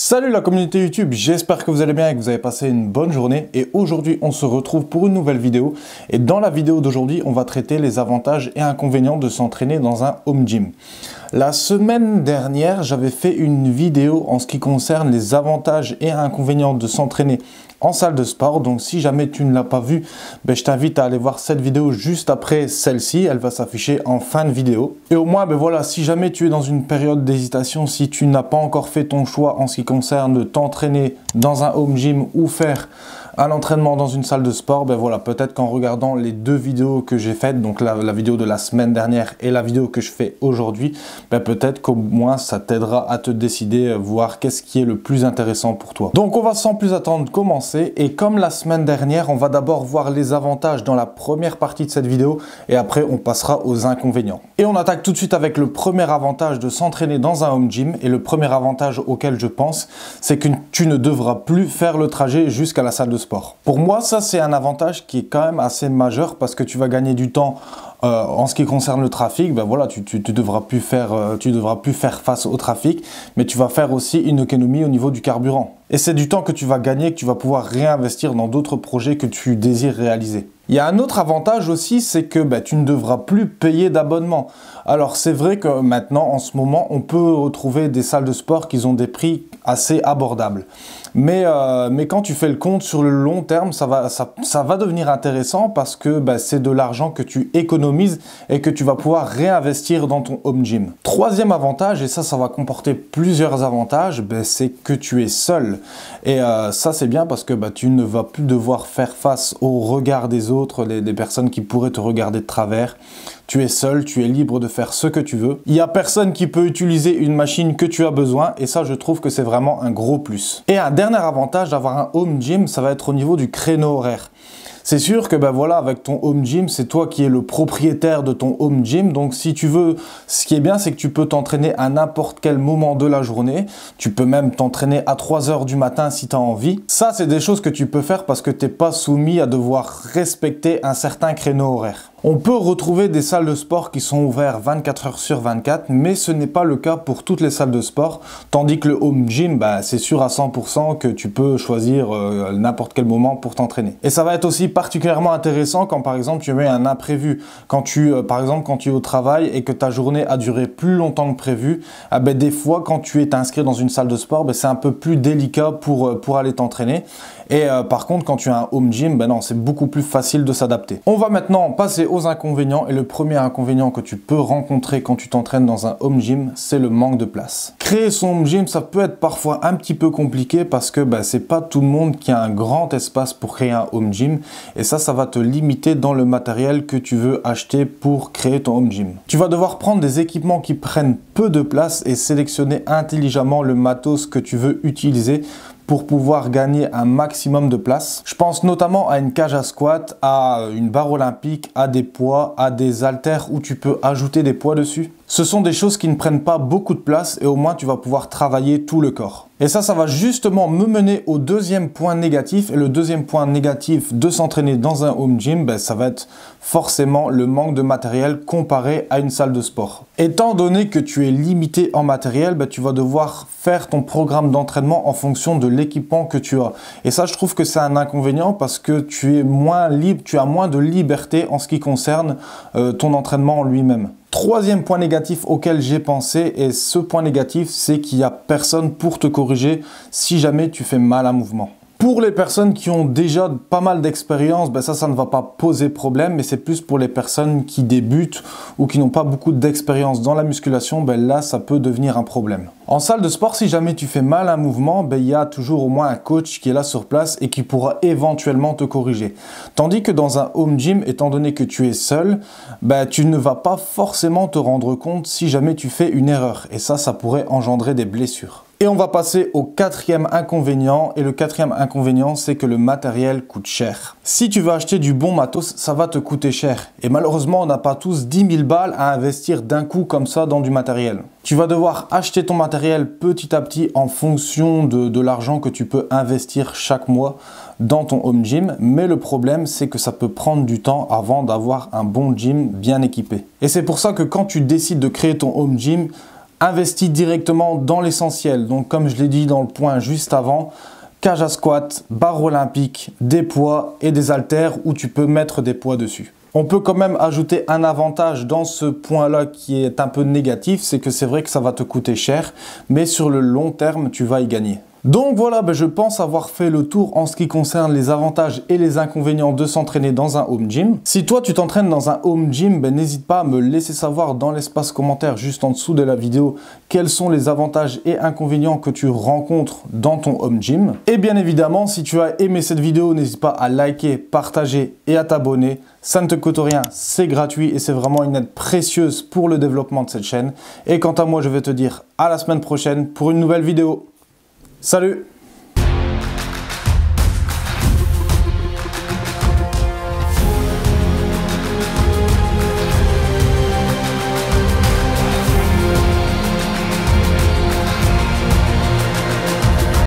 Salut la communauté YouTube, j'espère que vous allez bien et que vous avez passé une bonne journée et aujourd'hui on se retrouve pour une nouvelle vidéo et dans la vidéo d'aujourd'hui on va traiter les avantages et inconvénients de s'entraîner dans un home gym. La semaine dernière, j'avais fait une vidéo en ce qui concerne les avantages et inconvénients de s'entraîner en salle de sport. Donc si jamais tu ne l'as pas vu, ben, je t'invite à aller voir cette vidéo juste après celle-ci. Elle va s'afficher en fin de vidéo. Et au moins, ben voilà, si jamais tu es dans une période d'hésitation, si tu n'as pas encore fait ton choix en ce qui concerne t'entraîner dans un home gym ou faire à l'entraînement dans une salle de sport, ben voilà, peut-être qu'en regardant les deux vidéos que j'ai faites, donc la, vidéo de la semaine dernière et la vidéo que je fais aujourd'hui, ben peut-être qu'au moins ça t'aidera à te décider, euh, voir qu'est-ce qui est le plus intéressant pour toi. Donc on va sans plus attendre commencer et comme la semaine dernière, on va d'abord voir les avantages dans la première partie de cette vidéo et après on passera aux inconvénients. Et on attaque tout de suite avec le premier avantage de s'entraîner dans un home gym et le premier avantage auquel je pense, c'est que tu ne devras plus faire le trajet jusqu'à la salle de sport pour moi, ça, c'est un avantage qui est quand même assez majeur parce que tu vas gagner du temps euh, en ce qui concerne le trafic, ben voilà, tu, devras plus faire, euh, tu devras plus faire face au trafic, mais tu vas faire aussi une économie au niveau du carburant. Et c'est du temps que tu vas gagner, que tu vas pouvoir réinvestir dans d'autres projets que tu désires réaliser. Il y a un autre avantage aussi, c'est que ben, tu ne devras plus payer d'abonnement. Alors c'est vrai que maintenant, en ce moment, on peut retrouver des salles de sport qui ont des prix assez abordable. Euh, mais, quand tu fais le compte sur le long terme, ça va, ça, va devenir intéressant parce que bah, c'est de l'argent que tu économises et que tu vas pouvoir réinvestir dans ton home gym. Troisième avantage, et ça, ça va comporter plusieurs avantages, bah, c'est que tu es seul. Et euh, ça, c'est bien parce que bah, tu ne vas plus devoir faire face au regard des autres, des personnes qui pourraient te regarder de travers. Tu es seul, tu es libre de faire ce que tu veux. Il n'y a personne qui peut utiliser une machine que tu as besoin et ça je trouve que c'est vraiment un gros plus. Et un dernier avantage d'avoir un home gym, ça va être au niveau du créneau horaire. C'est sûr que ben voilà, avec ton home gym, c'est toi qui es le propriétaire de ton home gym. Donc si tu veux, ce qui est bien, c'est que tu peux t'entraîner à n'importe quel moment de la journée. Tu peux même t'entraîner à 3 heures du matin si tu as envie. Ça, c'est des choses que tu peux faire parce que t'es pas soumis à devoir respecter un certain créneau horaire. On peut retrouver des salles de sport qui sont ouvertes 24 heures sur 24, mais ce n'est pas le cas pour toutes les salles de sport, tandis que le home gym, bah, c'est sûr à 100% que tu peux choisir euh, n'importe quel moment pour t'entraîner. Et ça va être aussi particulièrement intéressant quand par exemple tu mets un imprévu. Quand tu, euh, par exemple, quand tu es au travail et que ta journée a duré plus longtemps que prévu, ah ben, des fois quand tu es inscrit dans une salle de sport, ben, c'est un peu plus délicat pour, euh, pour aller t'entraîner. Et euh, par contre, quand tu as un home gym, ben non, c'est beaucoup plus facile de s'adapter. On va maintenant passer aux inconvénients. Et le premier inconvénient que tu peux rencontrer quand tu t'entraînes dans un home gym, c'est le manque de place. Créer son home gym, ça peut être parfois un petit peu compliqué parce que ben, c'est pas tout le monde qui a un grand espace pour créer un home gym. Et ça, ça va te limiter dans le matériel que tu veux acheter pour créer ton home gym. Tu vas devoir prendre des équipements qui prennent peu de place et sélectionner intelligemment le matos que tu veux utiliser pour pouvoir gagner un maximum de place. Je pense notamment à une cage à squat, à une barre olympique, à des poids, à des haltères où tu peux ajouter des poids dessus. Ce sont des choses qui ne prennent pas beaucoup de place et au moins tu vas pouvoir travailler tout le corps. Et ça, ça va justement me mener au deuxième point négatif. Et le deuxième point négatif de s'entraîner dans un home gym, ben, ça va être forcément le manque de matériel comparé à une salle de sport. Étant donné que tu es limité en matériel, ben, tu vas devoir faire ton programme d'entraînement en fonction de l'équipement que tu as. Et ça, je trouve que c'est un inconvénient parce que tu es moins libre, tu as moins de liberté en ce qui concerne euh, ton entraînement en lui-même. Troisième point négatif auquel j'ai pensé, et ce point négatif, c'est qu'il n'y a personne pour te corriger si jamais tu fais mal à mouvement. Pour les personnes qui ont déjà pas mal d'expérience, ben ça, ça ne va pas poser problème, mais c'est plus pour les personnes qui débutent ou qui n'ont pas beaucoup d'expérience dans la musculation, ben là, ça peut devenir un problème. En salle de sport, si jamais tu fais mal un mouvement, ben il y a toujours au moins un coach qui est là sur place et qui pourra éventuellement te corriger. Tandis que dans un home gym, étant donné que tu es seul, ben, tu ne vas pas forcément te rendre compte si jamais tu fais une erreur. Et ça, ça pourrait engendrer des blessures. Et on va passer au quatrième inconvénient. Et le quatrième inconvénient, c'est que le matériel coûte cher. Si tu veux acheter du bon matos, ça va te coûter cher. Et malheureusement, on n'a pas tous 10 000 balles à investir d'un coup comme ça dans du matériel. Tu vas devoir acheter ton matériel petit à petit en fonction de, de l'argent que tu peux investir chaque mois dans ton home gym, mais le problème c'est que ça peut prendre du temps avant d'avoir un bon gym bien équipé. Et c'est pour ça que quand tu décides de créer ton home gym, investis directement dans l'essentiel. Donc comme je l'ai dit dans le point juste avant, cage à squat, barre olympique, des poids et des haltères où tu peux mettre des poids dessus. On peut quand même ajouter un avantage dans ce point-là qui est un peu négatif, c'est que c'est vrai que ça va te coûter cher, mais sur le long terme, tu vas y gagner. Donc voilà, ben, je pense avoir fait le tour en ce qui concerne les avantages et les inconvénients de s'entraîner dans un home gym. Si toi tu t'entraînes dans un home gym, ben, n'hésite pas à me laisser savoir dans l'espace commentaire juste en dessous de la vidéo quels sont les avantages et inconvénients que tu rencontres dans ton home gym. Et bien évidemment, si tu as aimé cette vidéo, n'hésite pas à liker, partager et à t'abonner. Ça ne te coûte rien, c'est gratuit et c'est vraiment une aide précieuse pour le développement de cette chaîne. Et quant à moi, je vais te dire à la semaine prochaine pour une nouvelle vidéo. Salut